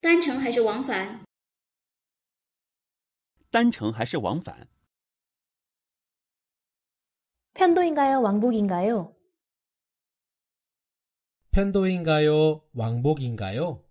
单程还是往返？单程还是往返？편도인가요왕복인가요편도인가요왕복인가요